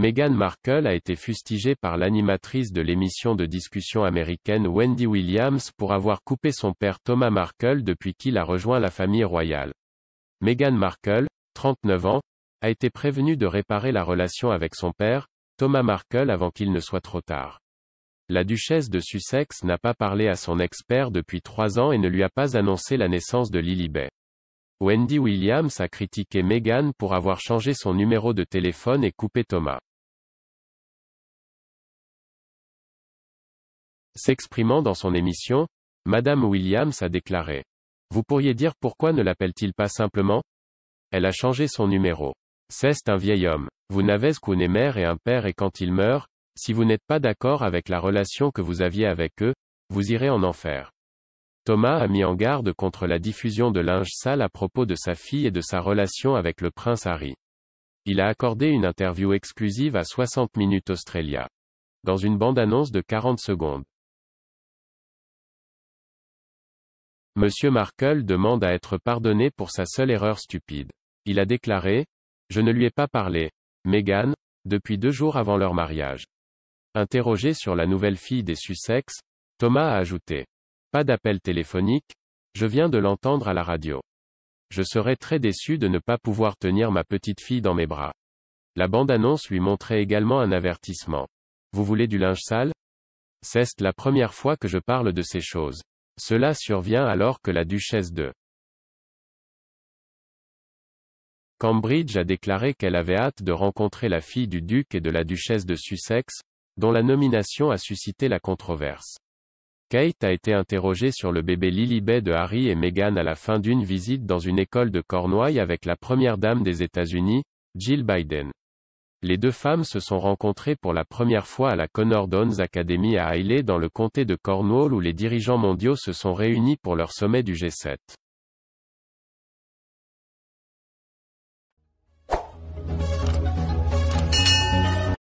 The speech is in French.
Meghan Markle a été fustigée par l'animatrice de l'émission de discussion américaine Wendy Williams pour avoir coupé son père Thomas Markle depuis qu'il a rejoint la famille royale. Meghan Markle, 39 ans, a été prévenue de réparer la relation avec son père, Thomas Markle avant qu'il ne soit trop tard. La duchesse de Sussex n'a pas parlé à son expert depuis trois ans et ne lui a pas annoncé la naissance de Bay. Wendy Williams a critiqué Meghan pour avoir changé son numéro de téléphone et coupé Thomas. S'exprimant dans son émission, Madame Williams a déclaré. Vous pourriez dire pourquoi ne l'appelle-t-il pas simplement Elle a changé son numéro. C'est un vieil homme. Vous n'avez qu'une mère et un père et quand il meurt, si vous n'êtes pas d'accord avec la relation que vous aviez avec eux, vous irez en enfer. Thomas a mis en garde contre la diffusion de linge sale à propos de sa fille et de sa relation avec le prince Harry. Il a accordé une interview exclusive à 60 Minutes Australia. Dans une bande-annonce de 40 secondes. Monsieur Markle demande à être pardonné pour sa seule erreur stupide. Il a déclaré, je ne lui ai pas parlé. Megan, depuis deux jours avant leur mariage. Interrogé sur la nouvelle fille des Sussex, Thomas a ajouté. Pas d'appel téléphonique, je viens de l'entendre à la radio. Je serais très déçu de ne pas pouvoir tenir ma petite fille dans mes bras. La bande-annonce lui montrait également un avertissement. Vous voulez du linge sale C'est la première fois que je parle de ces choses. Cela survient alors que la duchesse de Cambridge a déclaré qu'elle avait hâte de rencontrer la fille du duc et de la duchesse de Sussex, dont la nomination a suscité la controverse. Kate a été interrogée sur le bébé Lily Bay de Harry et Meghan à la fin d'une visite dans une école de Cornouailles avec la première dame des États-Unis, Jill Biden. Les deux femmes se sont rencontrées pour la première fois à la Conordons Academy à Hailey dans le comté de Cornwall où les dirigeants mondiaux se sont réunis pour leur sommet du G7.